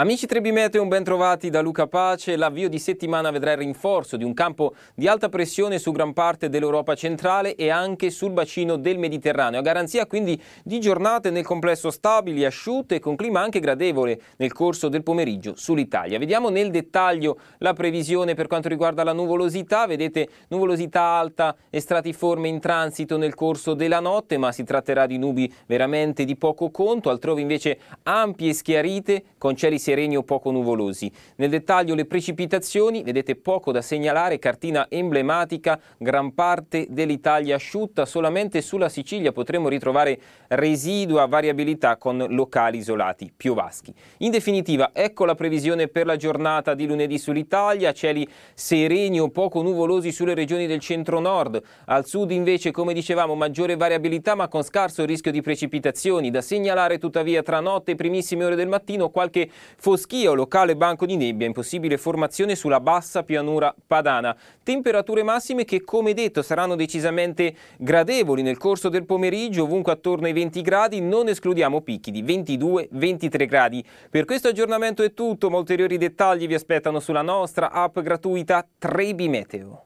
Amici Trebimete, ben trovati da Luca Pace. L'avvio di settimana vedrà il rinforzo di un campo di alta pressione su gran parte dell'Europa centrale e anche sul bacino del Mediterraneo, a garanzia quindi di giornate nel complesso stabili, asciutte e con clima anche gradevole nel corso del pomeriggio sull'Italia. Vediamo nel dettaglio la previsione per quanto riguarda la nuvolosità. Vedete nuvolosità alta e stratiforme in transito nel corso della notte, ma si tratterà di nubi veramente di poco conto, altrove invece ampie e schiarite con cieli sereni o poco nuvolosi. Nel dettaglio le precipitazioni, vedete poco da segnalare, cartina emblematica, gran parte dell'Italia asciutta, solamente sulla Sicilia potremo ritrovare residua variabilità con locali isolati piovaschi. In definitiva, ecco la previsione per la giornata di lunedì sull'Italia, cieli sereni o poco nuvolosi sulle regioni del centro-nord, al sud invece, come dicevamo, maggiore variabilità ma con scarso rischio di precipitazioni, da segnalare tuttavia tra notte e primissime ore del mattino qualche Foschia o locale banco di nebbia, impossibile formazione sulla bassa pianura padana. Temperature massime che, come detto, saranno decisamente gradevoli nel corso del pomeriggio, ovunque attorno ai 20 gradi, non escludiamo picchi di 22-23 gradi. Per questo aggiornamento è tutto, ma ulteriori dettagli vi aspettano sulla nostra app gratuita Trebi Meteo.